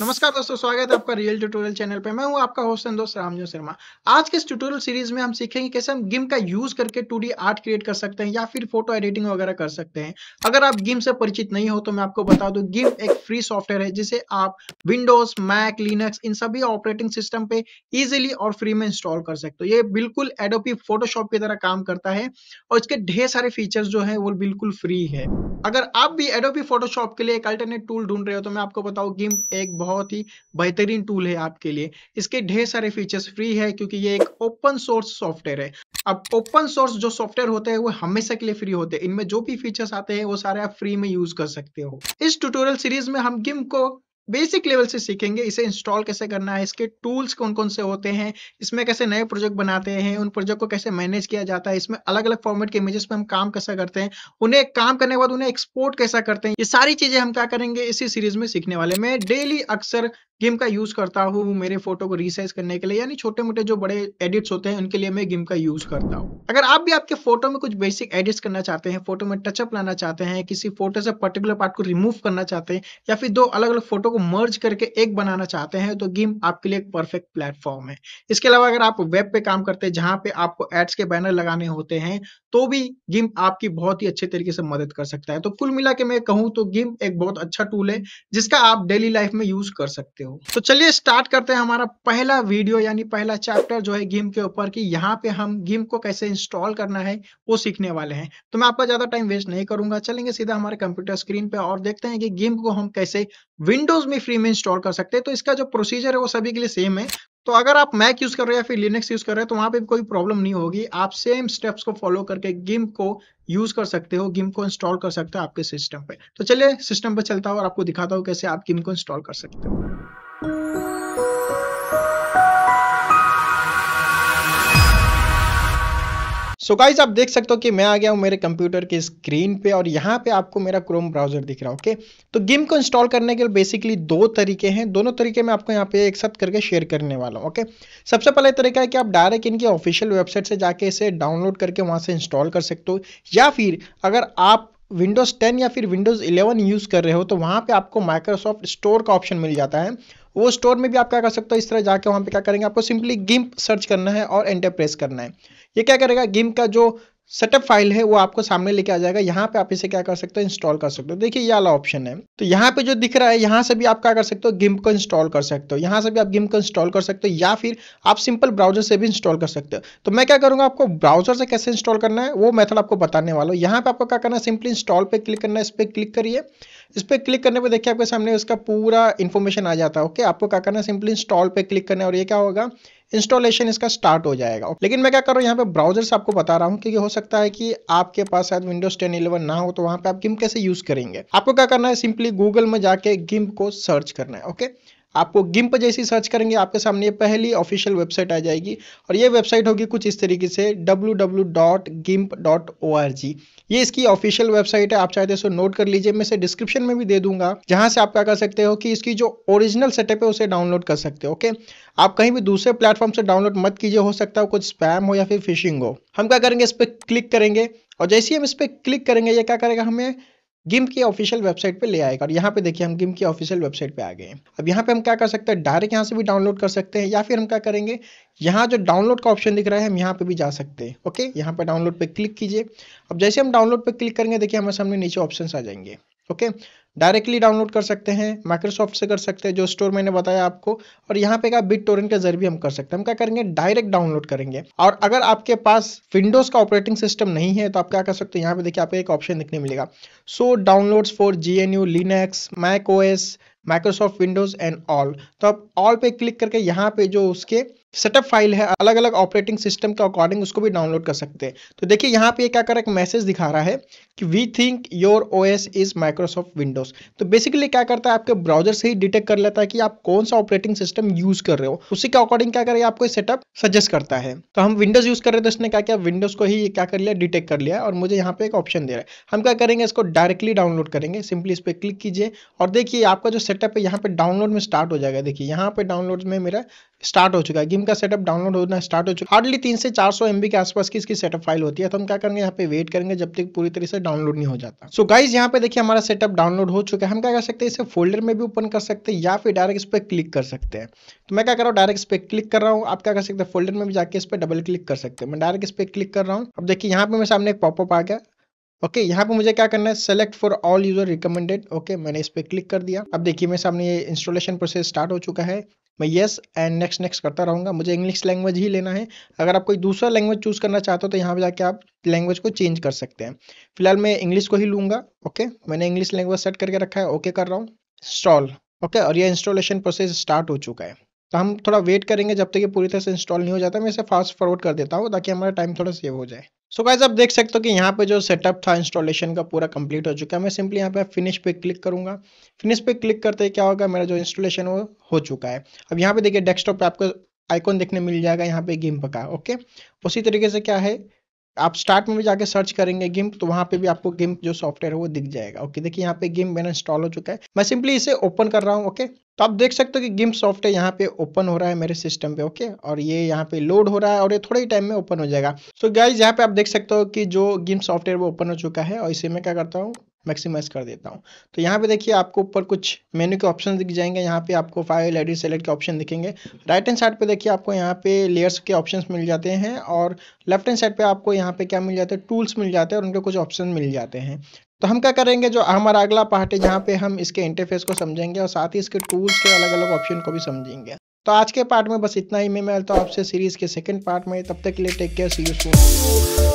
नमस्कार दोस्तों स्वागत है आपका रियल ट्यूटोरियल चैनल पे मैं हूं आपका होस्ट दोस्त रामजो शर्मा आज के इस ट्यूटोरियल सीरीज में हम सीखेंगे कैसे हम गिम का यूज करके टू आर्ट क्रिएट कर सकते हैं या फिर फोटो एडिटिंग वगैरह कर सकते हैं अगर आप गिम से परिचित नहीं हो तो मैं आपको बता दू गिम एक फ्री सॉफ्टवेयर है जिसे आप विंडोज मैक लिनक्स इन सभी ऑपरेटिंग सिस्टम पे इजिली और फ्री में इंस्टॉल कर सकते हो ये बिल्कुल एडोपी फोटोशॉप की तरह काम करता है और इसके ढेर सारे फीचर्स जो है वो बिल्कुल फ्री है अगर आप भी एडोपी फोटोशॉप के लिए एक अल्टरनेट टूल ढूंढ रहे हो तो मैं आपको बताऊँ गिम एक बहुत ही बेहतरीन टूल है आपके लिए इसके ढेर सारे फीचर्स फ्री है क्योंकि ये एक ओपन सोर्स सॉफ्टवेयर है अब ओपन सोर्स जो सॉफ्टवेयर होते हैं वो हमेशा के लिए फ्री होते हैं इनमें जो भी फीचर्स आते हैं वो सारे आप फ्री में यूज कर सकते हो इस ट्यूटोरियल सीरीज में हम गिम को बेसिक लेवल से सीखेंगे इसे इंस्टॉल कैसे करना है इसके टूल्स कौन कौन से होते हैं इसमें कैसे नए प्रोजेक्ट बनाते हैं उन प्रोजेक्ट को कैसे मैनेज किया जाता है इसमें अलग अलग फॉर्मेट के इमेजेस पे हम काम कैसे करते हैं उन्हें काम करने के बाद उन्हें एक्सपोर्ट कैसा करते हैं ये सारी चीजें हम क्या करेंगे इसी सीरीज में सीखने वाले मैं डेली अक्सर गिम का यूज करता हूँ मेरे फोटो को रिसाइज करने के लिए यानी छोटे मोटे जो बड़े एडिट्स होते हैं उनके लिए मैं गिम का यूज करता हूँ अगर आप भी आपके फोटो में कुछ बेसिक एडिट्स करना चाहते हैं फोटो में टचअप लाना चाहते हैं किसी फोटो से पर्टिकुलर पार्ट को रिमूव करना चाहते हैं या फिर दो अलग अलग फोटो को मर्ज करके एक बनाना चाहते हैं तो गिम आपके लिए एक परफेक्ट प्लेटफॉर्म है इसके अलावा अगर आप वेब पे काम करते हैं जहां पे आपको एड्स के बैनर लगाने होते हैं तो भी गिम आपकी बहुत ही अच्छे तरीके से मदद कर सकता है तो कुल मिला के मैं कहूँ तो गिम एक बहुत अच्छा टूल है जिसका आप डेली लाइफ में यूज कर सकते हो तो चलिए स्टार्ट करते हैं हमारा पहला वीडियो यानी पहला चैप्टर जो है गिम के ऊपर की यहाँ पे हम गिम को कैसे इंस्टॉल करना है वो सीखने वाले हैं तो मैं आपका ज्यादा टाइम वेस्ट नहीं करूंगा चलेंगे सीधा हमारे कंप्यूटर स्क्रीन पे और देखते हैं कि गेम को हम कैसे विंडोज विंडोज में फ्री में इंस्टॉल कर सकते हैं तो इसका जो प्रोसीजर है वो सभी के लिए सेम है तो अगर आप मैक यूज़ कर रहे हैं या फिर लिनक्स यूज़ कर रहे हैं तो वहाँ पे कोई प्रॉब्लम नहीं होगी आप सेम स्टेप्स को फॉलो करके गिम को यूज़ कर सकते हो गिम को इंस्टॉल कर सकते हो आपके सिस्टम पे तो चलिए सिस्टम पर चलता हूँ और आपको दिखाता हूँ कैसे आप गिम को इंस्टॉल कर सकते हो सो so गाइज आप देख सकते हो कि मैं आ गया हूँ मेरे कंप्यूटर के स्क्रीन पे और यहाँ पे आपको मेरा क्रोम ब्राउजर दिख रहा है ओके तो गेम को इंस्टॉल करने के लिए बेसिकली दो तरीके हैं दोनों तरीके मैं आपको यहाँ पे एक साथ करके शेयर करने वाला हूँ ओके सबसे पहले तरीका है कि आप डायरेक्ट इनकी ऑफिशियल वेबसाइट से जाके इसे डाउनलोड करके वहाँ से इंस्टॉल कर सकते हो या फिर अगर आप विंडोज़ 10 या फिर विंडोज़ 11 यूज़ कर रहे हो तो वहाँ पे आपको माइक्रोसॉफ्ट स्टोर का ऑप्शन मिल जाता है वो स्टोर में भी आप क्या कर सकते हो इस तरह जाके वहाँ पे क्या करेंगे आपको सिंपली गिम्प सर्च करना है और एंटर प्रेस करना है ये क्या करेगा गिम का जो सेटअप फाइल है वो आपको सामने लेके आ जाएगा यहाँ पे आप इसे क्या कर सकते हो इंस्टॉल कर सकते हो देखिए ये वाला ऑप्शन है तो यहाँ पे जो दिख रहा है यहाँ से भी आप क्या कर सकते हो गिम को इंस्टॉल कर सकते हो यहाँ से भी आप गिम को इंस्टॉल कर सकते हो या फिर आप सिंपल ब्राउजर से भी इंस्टॉल कर सकते हो तो मैं क्या करूँगा आपको ब्राउजर से कैसे इंस्टॉल करना है वो मैथड आपको बताने वाला हूँ यहाँ पर आपको क्या करना है सिंपली इंस्टॉल पर क्लिक करना है इस पर क्लिक करिए इस पर क्लिक करने पर देखिए आपके सामने उसका पूरा इन्फॉर्मेशन आ जाता है ओके आपको क्या करना है सिंपली इंस्टॉल पर क्लिक करना है और ये क्या होगा इंस्टॉलेशन इसका स्टार्ट हो जाएगा लेकिन मैं क्या कर रहा हूँ यहाँ पे ब्राउजर से आपको बता रहा हूँ क्योंकि हो सकता है कि आपके पास शायद विंडोज टेन इलेवन ना हो तो वहाँ पे आप गिम कैसे यूज करेंगे आपको क्या करना है सिंपली गूगल में जाके गिम को सर्च करना है ओके आपको गिम्प जैसी सर्च करेंगे आपके सामने पहली ऑफिशियल वेबसाइट आ जाएगी और ये वेबसाइट होगी कुछ इस तरीके से www.gimp.org ये इसकी ऑफिशियल वेबसाइट है आप चाहते हो नोट कर लीजिए मैं इसे डिस्क्रिप्शन में भी दे दूंगा जहां से आप क्या कर सकते हो कि इसकी जो ओरिजिनल सेटअप है उसे डाउनलोड कर सकते हो ओके आप कहीं भी दूसरे प्लेटफॉर्म से डाउनलोड मत कीजिए हो सकता है कुछ स्पैम हो या फिर फिशिंग हो हम क्या करेंगे इस पर क्लिक करेंगे और जैसे ही हम इस पर क्लिक करेंगे ये क्या करेगा हमें गिम की ऑफिशियल वेबसाइट पे ले आएगा और यहाँ पे देखिए हम गिम की ऑफिशियल वेबसाइट पे आ गए हैं अब यहाँ पे हम क्या कर सकते हैं डायरेक्ट यहाँ से भी डाउनलोड कर सकते हैं या फिर हम क्या करेंगे यहाँ जो डाउनलोड का ऑप्शन दिख रहा है हम यहाँ पे भी जा सकते हैं ओके यहाँ पे डाउनलोड पे क्लिक कीजिए अब जैसे हम डाउनलोड पे क्लिक करेंगे देखिए हमारे सामने नीचे ऑप्शन आ जाएंगे ओके डायरेक्टली डाउनलोड कर सकते हैं माइक्रोसॉफ्ट से कर सकते हैं जो स्टोर मैंने बताया आपको और यहाँ पे का बिट टोरेंट के जरिए हम कर सकते हैं हम क्या करेंगे डायरेक्ट डाउनलोड करेंगे और अगर आपके पास विंडोज का ऑपरेटिंग सिस्टम नहीं है तो आप क्या कर सकते हैं यहाँ पे देखिए आपको एक ऑप्शन दिखने मिलेगा so downloads for G N U Linux Mac O S Microsoft Windows and all तो आप ऑल पे क्लिक करके यहाँ पे जो उसके सेटअप फाइल है अलग अलग ऑपरेटिंग सिस्टम के अकॉर्डिंग उसको भी डाउनलोड कर सकते हैं तो देखिए यहाँ पे क्या कर एक मैसेज दिखा रहा है कि we think your O S is Microsoft Windows तो बेसिकली क्या करता है आपके ब्राउजर से ही डिटेक्ट कर लेता है कि आप कौन सा ऑपरेटिंग सिस्टम यूज कर रहे हो उसी के अकॉर्डिंग क्या करें आपको सेटअप सजेस्ट करता है तो हम विंडोज यूज कर रहे थे उसने तो क्या किया विंडोज को ही क्या कर लिया डिटेक्ट कर लिया और मुझे यहाँ पे एक ऑप्शन दे रहा है हम क्या करेंगे इसको डायरेक्टली डाउनलोड करेंगे सिंपली इस पर क्लिक कीजिए और देखिए आपका जो सेटअप है यहाँ पे डाउनलोड में स्टार्ट हो जाएगा देखिए यहाँ पे डाउनलोड में मेरा स्टार्ट हो चुका है गेम का सेटअप डाउनलोड होना स्टार्ट हो चुका है हार्डली तीन से चार सौ एमबी के आसपास की इसकी सेटअप फाइल होती है तो हम क्या करेंगे यहाँ पे वेट करेंगे जब तक पूरी तरह से डाउनलोड नहीं हो जाता सो गाइज यहाँ पे देखिए हमारा सेटअप डाउनलोड हो चुका है हम क्या कर सकते हैं इसे फोल्डर में भी ओपन कर सकते हैं या फिर डायरेक्ट इस पर क्लिक कर सकते हैं तो मैं क्या कर रहा हूँ डायरेक्ट इस पर क्लिक कर रहा हूँ आप क्या कर सकते हैं फोल्डर में भी जाकर इस पर डबल क्लिक कर सकते हैं मैं डायरेक्ट इस पर क्लिक कर रहा हूँ अब देखिए यहाँ पे मेरे सामने एक पॉपअप आ गया ओके okay, यहाँ पे मुझे क्या करना है select for all user recommended okay मैंने इस पर क्लिक कर दिया अब देखिए मेरे सामने ये इंस्टॉलेशन प्रोसेस स्टार्ट हो चुका है मैं येस एंड नेक्स्ट नेक्स्ट करता रहूँगा मुझे इंग्लिश लैंग्वेज ही लेना है अगर आप कोई दूसरा लैंग्वेज चूज़ करना चाहते हो तो यहाँ पर जाके आप लैंग्वेज को चेंज कर सकते हैं फिलहाल मैं इंग्लिश को ही लूँगा ओके मैंने इंग्लिश लैंग्वेज सेट करके रखा है ओके कर रहा हूँ इंस्टॉल ओके और यह इंस्टॉलेशन प्रोसेस स्टार्ट हो चुका है तो हम थोड़ा वेट करेंगे जब तक ये पूरी तरह से इंस्टॉल नहीं हो जाता मैं इसे फास्ट फॉरवर्ड कर देता हूँ ताकि हमारा टाइम थोड़ा सेव हो जाए सो so गाइज आप देख सकते हो कि यहाँ पे जो सेटअप था इंस्टॉलेशन का पूरा कंप्लीट हो चुका है मैं सिंपली यहाँ पे फिनिश पे क्लिक करूंगा फिनिश पे क्लिक करते ही क्या होगा मेरा जो इंस्टॉलेशन वो हो चुका है अब यहाँ पे देखिए डेस्कटॉप पे आपको आइकॉन देखने मिल जाएगा यहाँ पे गेम पका ओके उसी तरीके से क्या है आप स्टार्ट में भी जाके सर्च करेंगे गिम्प तो वहाँ पे भी आपको गिम्प जो सॉफ्टवेयर है वो दिख जाएगा ओके देखिए यहाँ पे गिम मेरा इंस्टॉल हो चुका है मैं सिंपली इसे ओपन कर रहा हूँ ओके तो आप देख सकते हो कि गिम्प सॉफ्टवेयर यहाँ पे ओपन हो रहा है मेरे सिस्टम पे ओके और ये यहाँ पे लोड हो रहा है और ये थोड़े ही टाइम में ओपन हो जाएगा सो गाइज यहाँ पे आप देख सकते हो कि जो गिम्प सॉफ्टवेयर वो ओपन हो चुका है और इसे मैं क्या करता हूँ मैक्सिमाइज कर देता हूँ तो यहाँ पे देखिए आपको ऊपर कुछ मेन्यू के ऑप्शन दिख जाएंगे यहाँ पे आपको फाइल एडिट सेलेक्ट के ऑप्शन दिखेंगे राइट हैंड साइड पे देखिए आपको यहाँ पे लेयर्स के ऑप्शन मिल जाते हैं और लेफ्ट हैंड साइड पे आपको यहाँ पे क्या मिल जाते हैं टूल्स मिल जाते हैं और उनके कुछ ऑप्शन मिल जाते हैं तो हम क्या करेंगे जो हमारा अगला पार्ट है जहाँ पे हम इसके इंटरफेस को समझेंगे और साथ ही इसके टूल्स के अलग अलग ऑप्शन को भी समझेंगे तो आज के पार्ट में बस इतना ही मैं मिलता हूँ आपसे सीरीज के सेकंड पार्ट में तब तक के लिए टेक केयर सी यू